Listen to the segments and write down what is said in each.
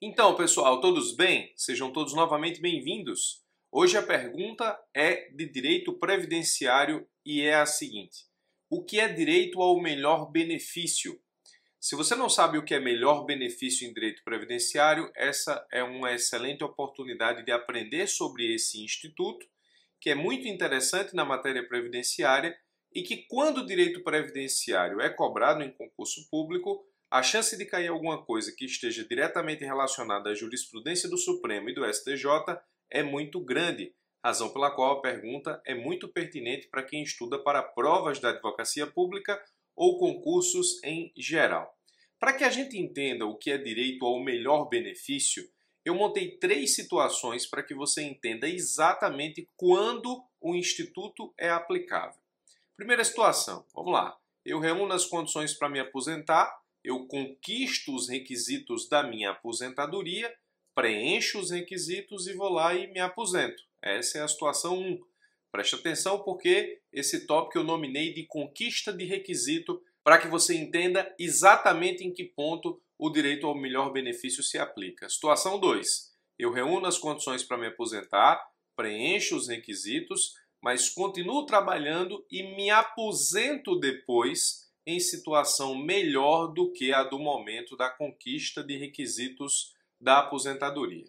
Então, pessoal, todos bem? Sejam todos novamente bem-vindos. Hoje a pergunta é de direito previdenciário e é a seguinte: O que é direito ao melhor benefício? Se você não sabe o que é melhor benefício em direito previdenciário, essa é uma excelente oportunidade de aprender sobre esse instituto, que é muito interessante na matéria previdenciária e que, quando o direito previdenciário é cobrado em concurso público, a chance de cair alguma coisa que esteja diretamente relacionada à jurisprudência do Supremo e do STJ é muito grande, razão pela qual a pergunta é muito pertinente para quem estuda para provas da advocacia pública ou concursos em geral. Para que a gente entenda o que é direito ao melhor benefício, eu montei três situações para que você entenda exatamente quando o instituto é aplicável. Primeira situação, vamos lá. Eu reúno as condições para me aposentar eu conquisto os requisitos da minha aposentadoria, preencho os requisitos e vou lá e me aposento. Essa é a situação 1. Preste atenção porque esse tópico eu nominei de conquista de requisito para que você entenda exatamente em que ponto o direito ao melhor benefício se aplica. Situação 2. Eu reúno as condições para me aposentar, preencho os requisitos, mas continuo trabalhando e me aposento depois em situação melhor do que a do momento da conquista de requisitos da aposentadoria.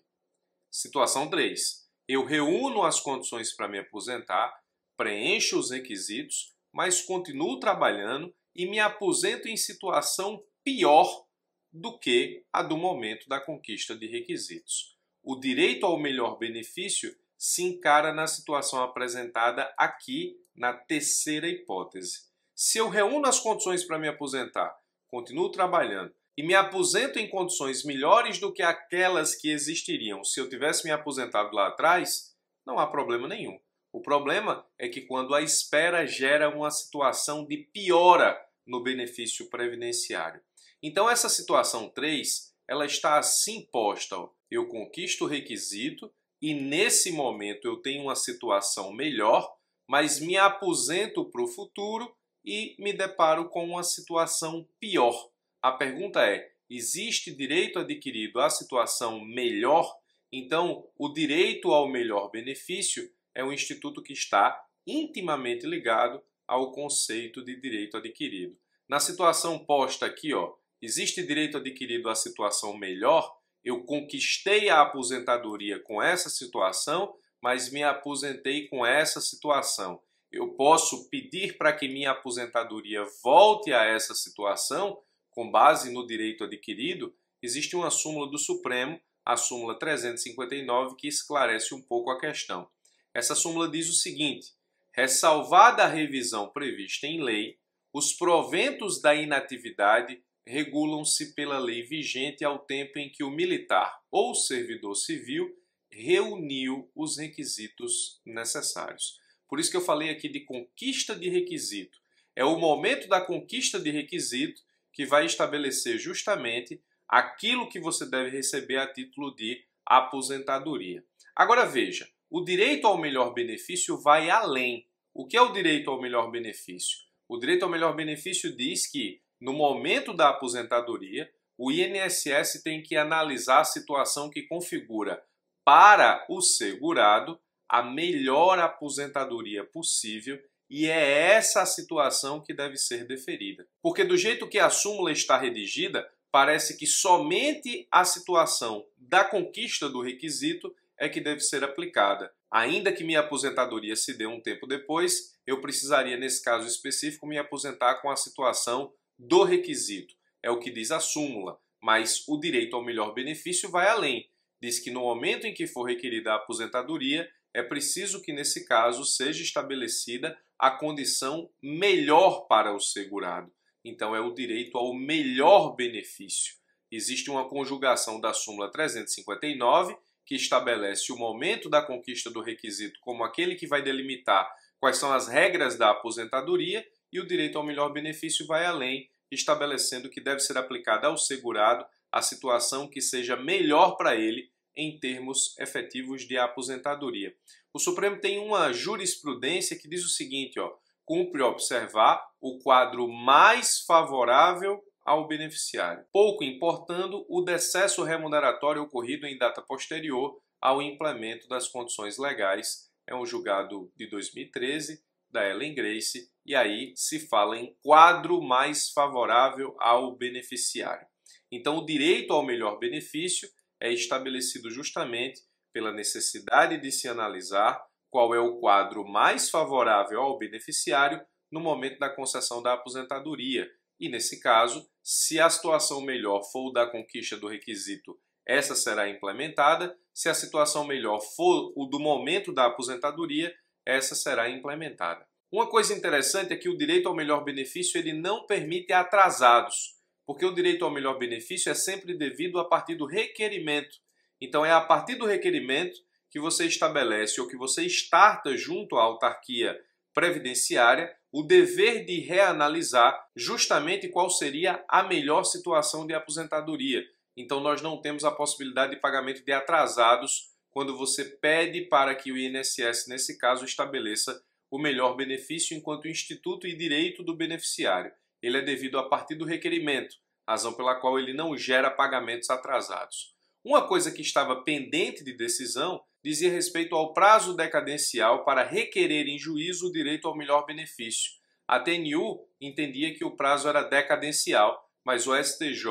Situação 3. Eu reúno as condições para me aposentar, preencho os requisitos, mas continuo trabalhando e me aposento em situação pior do que a do momento da conquista de requisitos. O direito ao melhor benefício se encara na situação apresentada aqui na terceira hipótese se eu reúno as condições para me aposentar, continuo trabalhando e me aposento em condições melhores do que aquelas que existiriam se eu tivesse me aposentado lá atrás, não há problema nenhum. O problema é que quando a espera gera uma situação de piora no benefício previdenciário. Então essa situação 3, ela está assim posta, eu conquisto o requisito e nesse momento eu tenho uma situação melhor, mas me aposento para o futuro e me deparo com uma situação pior. A pergunta é: existe direito adquirido à situação melhor? Então, o direito ao melhor benefício é um instituto que está intimamente ligado ao conceito de direito adquirido. Na situação posta aqui, ó, existe direito adquirido à situação melhor? Eu conquistei a aposentadoria com essa situação, mas me aposentei com essa situação eu posso pedir para que minha aposentadoria volte a essa situação com base no direito adquirido, existe uma súmula do Supremo, a súmula 359, que esclarece um pouco a questão. Essa súmula diz o seguinte: ressalvada a revisão prevista em lei, os proventos da inatividade regulam-se pela lei vigente ao tempo em que o militar ou servidor civil reuniu os requisitos necessários. Por isso que eu falei aqui de conquista de requisito. É o momento da conquista de requisito que vai estabelecer justamente aquilo que você deve receber a título de aposentadoria. Agora veja, o direito ao melhor benefício vai além. O que é o direito ao melhor benefício? O direito ao melhor benefício diz que, no momento da aposentadoria, o INSS tem que analisar a situação que configura para o segurado a melhor aposentadoria possível e é essa a situação que deve ser deferida. Porque, do jeito que a súmula está redigida, parece que somente a situação da conquista do requisito é que deve ser aplicada. Ainda que minha aposentadoria se dê um tempo depois, eu precisaria, nesse caso específico, me aposentar com a situação do requisito. É o que diz a súmula, mas o direito ao melhor benefício vai além. Diz que no momento em que for requerida a aposentadoria, é preciso que, nesse caso, seja estabelecida a condição melhor para o segurado. Então, é o direito ao melhor benefício. Existe uma conjugação da súmula 359 que estabelece o momento da conquista do requisito como aquele que vai delimitar quais são as regras da aposentadoria e o direito ao melhor benefício vai além, estabelecendo que deve ser aplicada ao segurado a situação que seja melhor para ele em termos efetivos de aposentadoria. O Supremo tem uma jurisprudência que diz o seguinte, ó, cumpre observar o quadro mais favorável ao beneficiário, pouco importando o decesso remuneratório ocorrido em data posterior ao implemento das condições legais. É um julgado de 2013 da Ellen Grace e aí se fala em quadro mais favorável ao beneficiário. Então, o direito ao melhor benefício é estabelecido justamente pela necessidade de se analisar qual é o quadro mais favorável ao beneficiário no momento da concessão da aposentadoria. E, nesse caso, se a situação melhor for o da conquista do requisito, essa será implementada. Se a situação melhor for o do momento da aposentadoria, essa será implementada. Uma coisa interessante é que o direito ao melhor benefício ele não permite atrasados porque o direito ao melhor benefício é sempre devido a partir do requerimento. Então, é a partir do requerimento que você estabelece ou que você starta junto à autarquia previdenciária o dever de reanalisar justamente qual seria a melhor situação de aposentadoria. Então, nós não temos a possibilidade de pagamento de atrasados quando você pede para que o INSS, nesse caso, estabeleça o melhor benefício enquanto instituto e direito do beneficiário ele é devido a partir do requerimento, razão pela qual ele não gera pagamentos atrasados. Uma coisa que estava pendente de decisão dizia respeito ao prazo decadencial para requerer em juízo o direito ao melhor benefício. A TNU entendia que o prazo era decadencial, mas o STJ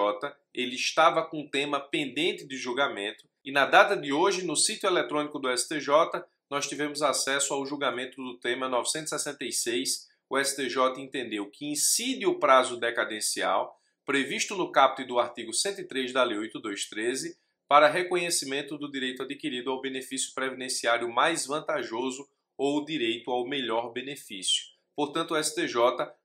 ele estava com o tema pendente de julgamento e na data de hoje, no sítio eletrônico do STJ, nós tivemos acesso ao julgamento do tema 966 o STJ entendeu que incide o prazo decadencial previsto no caput do artigo 103 da Lei 8213 para reconhecimento do direito adquirido ao benefício previdenciário mais vantajoso ou direito ao melhor benefício. Portanto, o STJ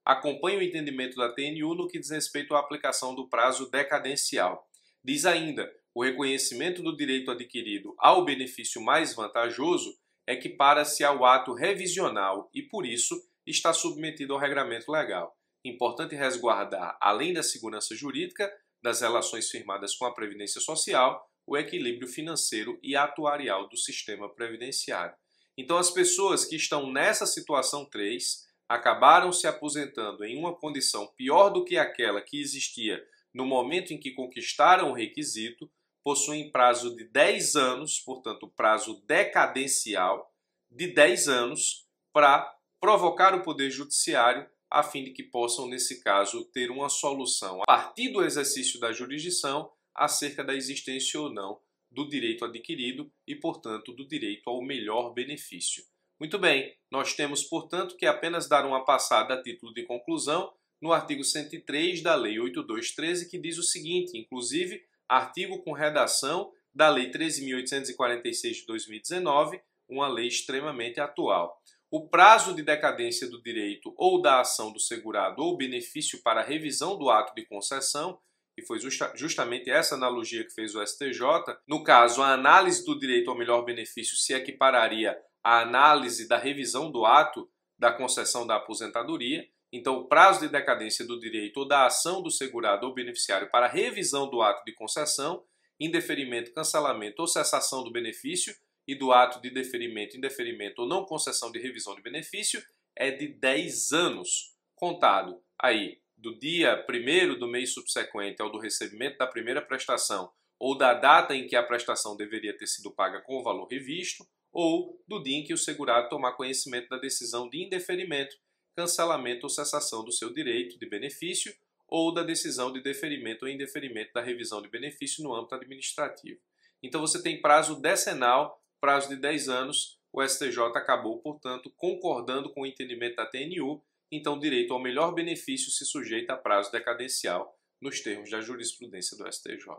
acompanha o entendimento da TNU no que diz respeito à aplicação do prazo decadencial. Diz ainda: o reconhecimento do direito adquirido ao benefício mais vantajoso equipara-se ao ato revisional e, por isso, está submetido ao regramento legal. Importante resguardar, além da segurança jurídica das relações firmadas com a Previdência Social, o equilíbrio financeiro e atuarial do sistema previdenciário. Então, as pessoas que estão nessa situação 3 acabaram se aposentando em uma condição pior do que aquela que existia no momento em que conquistaram o requisito, possuem prazo de 10 anos, portanto, prazo decadencial de 10 anos para provocar o Poder Judiciário a fim de que possam, nesse caso, ter uma solução a partir do exercício da jurisdição acerca da existência ou não do direito adquirido e, portanto, do direito ao melhor benefício. Muito bem, nós temos, portanto, que apenas dar uma passada a título de conclusão no artigo 103 da Lei 8213, que diz o seguinte, inclusive, artigo com redação da Lei 13.846 de 2019, uma lei extremamente atual o prazo de decadência do direito ou da ação do segurado ou benefício para revisão do ato de concessão, e foi justa, justamente essa analogia que fez o STJ, no caso, a análise do direito ao melhor benefício se equipararia à análise da revisão do ato da concessão da aposentadoria. Então, o prazo de decadência do direito ou da ação do segurado ou beneficiário para revisão do ato de concessão, indeferimento, cancelamento ou cessação do benefício e do ato de deferimento, indeferimento ou não concessão de revisão de benefício é de 10 anos, contado aí do dia primeiro do mês subsequente ao do recebimento da primeira prestação ou da data em que a prestação deveria ter sido paga com o valor revisto ou do dia em que o segurado tomar conhecimento da decisão de indeferimento, cancelamento ou cessação do seu direito de benefício ou da decisão de deferimento ou indeferimento da revisão de benefício no âmbito administrativo. Então você tem prazo decenal prazo de 10 anos, o STJ acabou, portanto, concordando com o entendimento da TNU, então direito ao melhor benefício se sujeita a prazo decadencial nos termos da jurisprudência do STJ.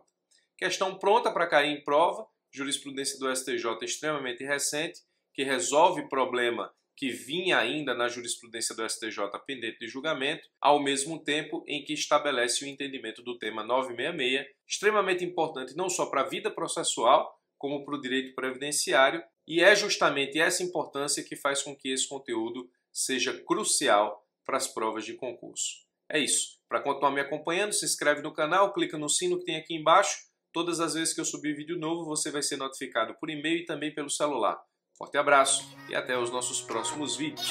Questão pronta para cair em prova, jurisprudência do STJ extremamente recente, que resolve problema que vinha ainda na jurisprudência do STJ pendente de julgamento, ao mesmo tempo em que estabelece o entendimento do tema 966, extremamente importante não só para a vida processual, como para o direito previdenciário, e é justamente essa importância que faz com que esse conteúdo seja crucial para as provas de concurso. É isso. Para continuar me acompanhando, se inscreve no canal, clica no sino que tem aqui embaixo. Todas as vezes que eu subir vídeo novo, você vai ser notificado por e-mail e também pelo celular. Forte abraço e até os nossos próximos vídeos.